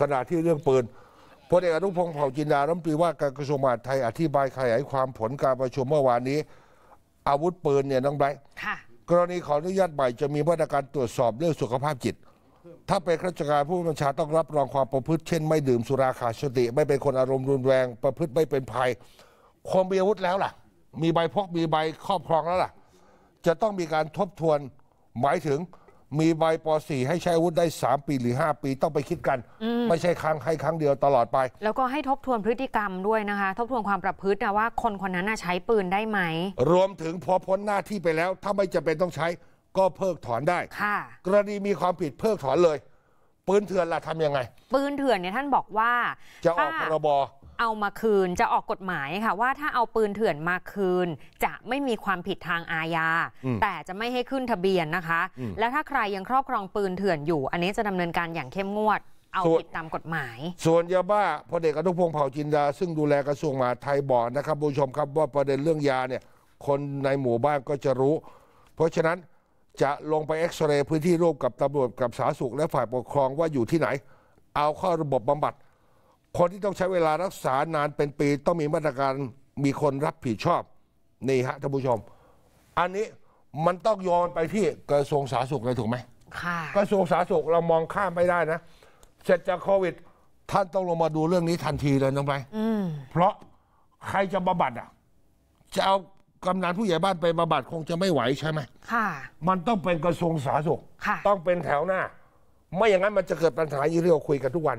ขณะที่เรื่องปืนพลเอกอนุพงศ์เผ่าจินดารัฐมนตรีว่าการกระทรวงมหาดไทยอธิบายขยายความผลการประชุมเมื่อวานนี้ อาวุธปืนเนี่ยน้องไบร์กรณีขออนุญาตใหม่ จะมีมาตรการตรวจสอบเรื่องสุขภาพจิต ถ้าเป็นข้าราชการ ผู้บัญชาต้องรับรองความประพฤติ เช่นไม่ดื่มสุราขาดสติ ไม่เป็นคนอารมณ์รุนแรงประพฤติไม่เป็นภัยครมีอาวุธแล้วล่ะ มีใบพกมีใบครอบครองแล้วล่ะจะต้องมีการทบทวนหมายถึงมีใบป .4 ให้ใช้อาวุธได้ 3 ปีหรือ 5 ปีต้องไปคิดกัน ไม่ใช่ครั้งให้ครั้งเดียวตลอดไป แล้วก็ให้ทบทวนพฤติกรรมด้วยนะคะ ทบทวนความประพฤติว่าคนคนนั้นใช้ปืนได้ไหม รวมถึงพอพ้นหน้าที่ไปแล้วถ้าไม่จะเป็นต้องใช้ก็เพิกถอนได้ค่ะ กรณีมีความผิดเพิกถอนเลย ปืนเถื่อนล่ะทำยังไง ปืนเถื่อนเนี่ยท่านบอกว่าจะออกพรบเอามาคืนจะออกกฎหมายค่ะว่าถ้าเอาปืนเถื่อนมาคืน จะไม่มีความผิดทางอาญาแต่จะไม่ให้ขึ้นทะเบียนนะคะ แล้วถ้าใครยังครอบครองปืนเถื่อนอยู่อันนี้จะดำเนินการอย่างเข้มงวด เอาผิดตามกฎหมาย ส่วนยาบ้าพลเอกอนุพงศ์เผ่าจินดา ซึ่งดูแลกระทรวงมหาดไทยบอกนะครับผู้ชมครับว่าประเด็นเรื่องยาเนี่ยคนในหมู่บ้านก็จะรู้ เพราะฉะนั้นจะลงไปเอ็กซเรย์พื้นที่ร่วมกับตำรวจกับสาธารณสุข และฝ่ายปกครองว่าอยู่ที่ไหน เอาเข้าระบบบาบัดคนที่ต้องใช้เวลารักษานานเป็นปีต้องมีมาตรการมีคนรับผิดชอบนี่ฮะท่านผู้ชม อันนี้มันต้องย้อนไปที่กระทรวงสาธารณสุขเลยถูกไหมกระทรวงสาธารณสุขเรามองข้ามไม่ได้นะ เสร็จจากโควิด ท่านต้องลงมาดูเรื่องนี้ทันทีเลยน้องไปเพราะใครจะบำบัดอ่ะจะเอากำนันผู้ใหญ่บ้านไปบำบัดคงจะไม่ไหวใช่ไหมมันต้องเป็นกระทรวงสาธารณสุข ต้องเป็นแถวหน้าไม่อย่างนั้นมันจะเกิดปัญหาที่เราคุยกันทุกวัน